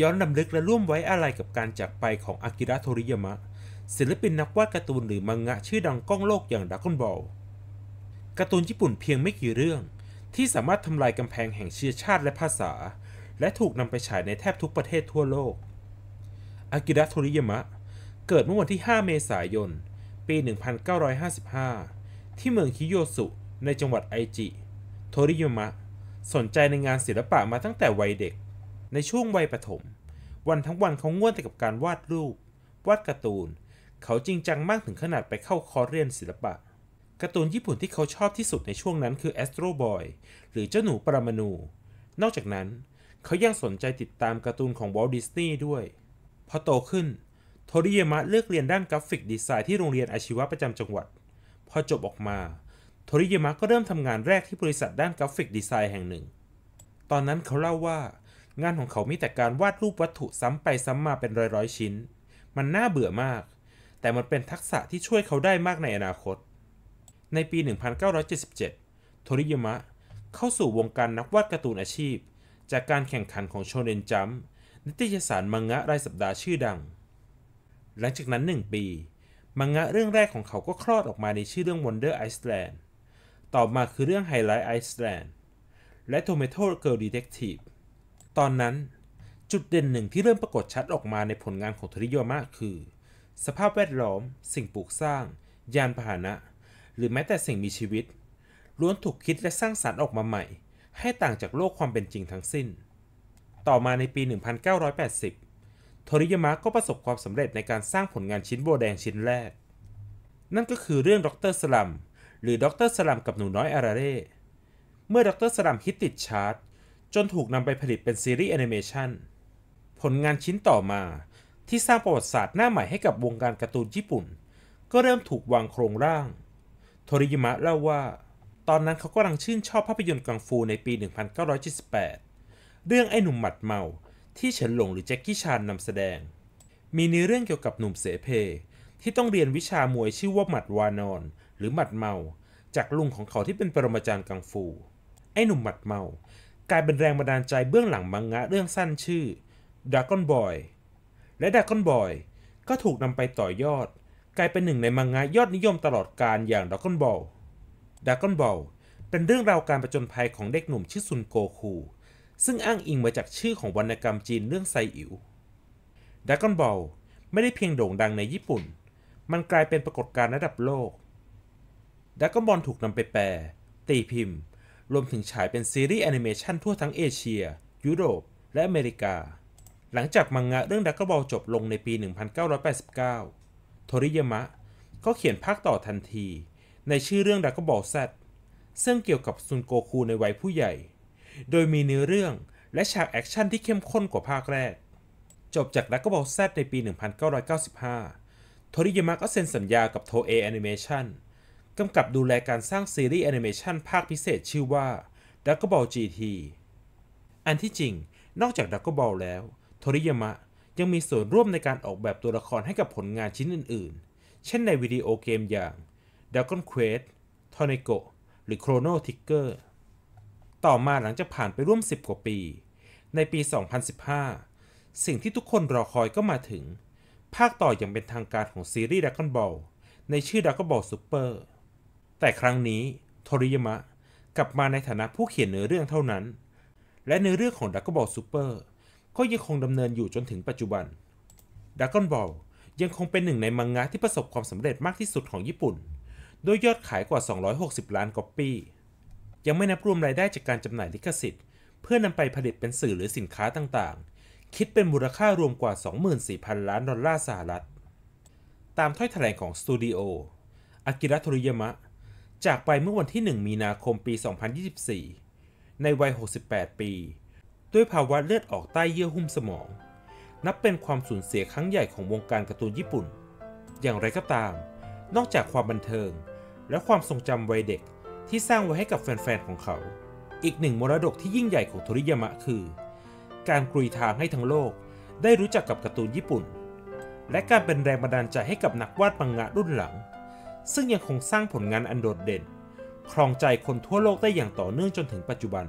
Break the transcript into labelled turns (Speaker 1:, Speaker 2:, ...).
Speaker 1: ย้อนนำลึกและร่วมไว้อาลัยกับการจากไปของอากิระโทริยามะศิลปินนักวาดการ์ตูนหรือมังงะชื่อดังก้องโลกอย่างดักคอนบอลการ์ตูนญี่ปุ่นเพียงไม่กี่เรื่อง ที่สามารถทำลายกำแพงแห่งเชื้อชาติและภาษา และถูกนำไปฉายในแทบทุกประเทศทั่วโลก อากิระโทริยามะเกิดเมื่อวันที่ 5 เมษายน ปี 1955 ที่เมืองคิโยสุในจังหวัดไอจิ โทริยามะ สนใจในงานศิลปะมาตั้งแต่วัยเด็กในช่วงวัยประถม วันทั้งวันเขาง่วนแต่กับการวาดรูป วาดการ์ตูน เขาจริงจังมากถึงขนาดไปเข้าคอร์เรียนศิลปะ การ์ตูนญี่ปุ่นที่เขาชอบที่สุดในช่วงนั้นคือ Astro Boy หรือเจ้าหนูปรมาณูนอกจากนั้นเขายังสนใจติดตามการ์ตูนของวอลดิสนีย์ด้วย พอโตขึ้น โทริยามะเลือกเรียนด้านกราฟิกดีไซน์ที่โรงเรียนอาชีวะประจำจังหวัด พอจบออกมา โทริยามะก็เริ่มทำงานแรกที่บริษัทด้านกราฟิกดีไซน์แห่งหนึ่ง ตอนนั้นเขาเล่าว่างานของเขา มีแต่การวาดรูปวัตถุซ้ำไปซ้ำมาเป็นร้อยๆชิ้น มันน่าเบื่อมาก แต่มันเป็นทักษะที่ช่วยเขาได้มากในอนาคต ในปี 1977 โทริยมะเข้าสู่วงการนักวาดการ์ตูนอาชีพ จากการแข่งขันของโชเนนจัมนิตยสารมังงะรายสัปดาห์ชื่อดัง หลังจากนั้น 1 ปี มังงะเรื่องแรกของเขาก็คลอดออกมาในชื่อเรื่อง Wonder Iceland ต่อมาคือเรื่อง Highlight Iceland และ Tomato Girl Detective ตอนนั้นจุดเด่นหนึ่งที่เริ่มปรากฏชัดออกมาในผลงานของโทริโยมะคือ สภาพแวดล้อม สิ่งปลูกสร้าง ยานพาหนะ หรือแม้แต่สิ่งมีชีวิต ล้วนถูกคิดและสร้างสารรค์ออกมาใหม่ ให้ต่างจากโลกความเป็นจริงทั้งสิ้น ต่อมาในปี 1980โทริยามะก็ประสบความสำเร็จในการสร้างผลงานชิ้นโบแดงชิ้นแรก นั่นก็คือเรื่องดรสลัมหรือดรสลัมกับหนูน้อยอาราเร่เมื่อดรสลัมฮิตติดชาร์ตจนถูกนำไปผลิตเป็นซีรีส์แอนิเมชันผลงานชิ้นต่อมา ที่สร้างประวัติศาสตร์หน้าใหม่ให้กับวงการการ์ตูนญี่ปุ่น ก็เริ่มถูกวางโครงร่าง โทริยมะเล่าว่า ตอนนั้นเขากำลังชื่นชอบภาพยนตร์กังฟูในปี 1978 เรื่องไอ้หนุ่มหมัดเมาที่เฉินหลงหรือแจ็คกี้ชานนำแสดง มีเนื้อเรื่องเกี่ยวกับหนุ่มเสเพ ที่ต้องเรียนวิชามวยชื่อว่าหมัดวานอนหรือหมัดเมา จากลุงของเขาที่เป็นปรมาจารย์กังฟู ไอ้หนุ่มหมัดเมากลายเป็นแรงบันดาลใจเบื้องหลังมังงะเรื่องสั้นชื่อ Dragon Boy และ Dragon Boy ก็ถูกนำไปต่อยอด กลายเป็นหนึ่งในมังงะยอดนิยมตลอดการอย่าง Dragon Ball Dragon Ball เป็นเรื่องราวการประจนภัย ของเด็กหนุ่มชื่อซุนโกคู ซึ่งอ้างอิงมาจากชื่อของวรรณกรรมจีนเรื่องไซอิ๋ว Dragon Ball ไม่ได้เพียงโด่งดังในญี่ปุ่น มันกลายเป็นปรากฏการณ์ระดับโลก Dragon Ball ถูกนำไปแปล ตีพิมพ์รวมถึงฉายเป็นซีรีส์แอนิเมชันทั่วทั้งเอเชีย ยุโรป และอเมริกา หลังจากมังงะเรื่องดักเกรลบอลจบลงในปี 1989 โทริยามะก็เขียนภาคต่อทันที ในชื่อเรื่องดักเกรลบอลแซดซึ่งเกี่ยวกับซุนโกคูในวัยผู้ใหญ่ โดยมีเนื้อเรื่องและฉากแอคชั่นที่เข้มข้นกว่าภาคแรก จบจากดักเกรลบอลแซดในปี 1995 โทริยามะก็เซ็นสัญญากับโทเอแอนิเมชันกำกับดูแลการสร้างซีรีส์แอนิเมชันภาคพิเศษชื่อว่า d r a g o n Ball GT อันที่จริงนอกจาก d r a g o n Ball แล้วโทริยามะยังมีส่วนร่วมในการออกแบบตัวละครให้กับผลงานชิ้นอื่นๆ เช่นในวิดีโอเกมอย่าง Dragon Quest t o n e k o หรือ Chrono Trigger ต่อมาหลังจากผ่านไปร่วม10กว่าปี ในปี 2015 สิ่งที่ทุกคนรอคอยก็มาถึง ภาคต่ออย่างเป็นทางการของซีรีส์ Dragon Ball ในชื่อ Dragon Ball Super แต่ครั้งนี้โทริยามะกลับมาในฐานะผู้เขียนเนื้อเรื่องเท่านั้น และเนื้อเรื่องของดักกบอลซูเปอร์ก็ยังคงดำเนินอยู่จนถึงปัจจุบันดักก็บอลยังคงเป็นหนึ่งในมังงะที่ประสบความสำเร็จมากที่สุดของญี่ปุ่น โดยยอดขายกว่า 260 ล้านก๊อปปี้ ยังไม่นับรวมรายได้จากการจำหน่ายลิขสิทธิ์ เพื่อนำไปผลิตเป็นสื่อหรือสินค้าต่างๆ คิดเป็นมูลค่ารวมกว่า 24,000 ล้านดอลลาร์สหรัฐ ตามถ้อยแถลงของสตูดิโออากิระโทริยามะจากไปเมื่อวันที่ 1 มีนาคมปี 2024 ในวัย 68 ปี ด้วยภาวะเลือดออกใต้เยื่อหุ้มสมอง นับเป็นความสูญเสียครั้งใหญ่ของวงการการ์ตูนญี่ปุ่น อย่างไรก็ตามนอกจากความบันเทิงและความทรงจำวัยเด็กที่สร้างไว้ให้กับแฟน ๆ ของเขา อีกหนึ่งมรดกที่ยิ่งใหญ่ของโทริยามะคือ การกรุยทางให้ทั้งโลกได้รู้จักกับการ์ตูนญี่ปุ่น และการเป็นแรงบันดาลใจให้กับนักวาดปังงะรุ่นหลังซึ่งยังคงสร้างผลงานอันโดดเด่น ครองใจคนทั่วโลกได้อย่างต่อเนื่องจนถึงปัจจุบัน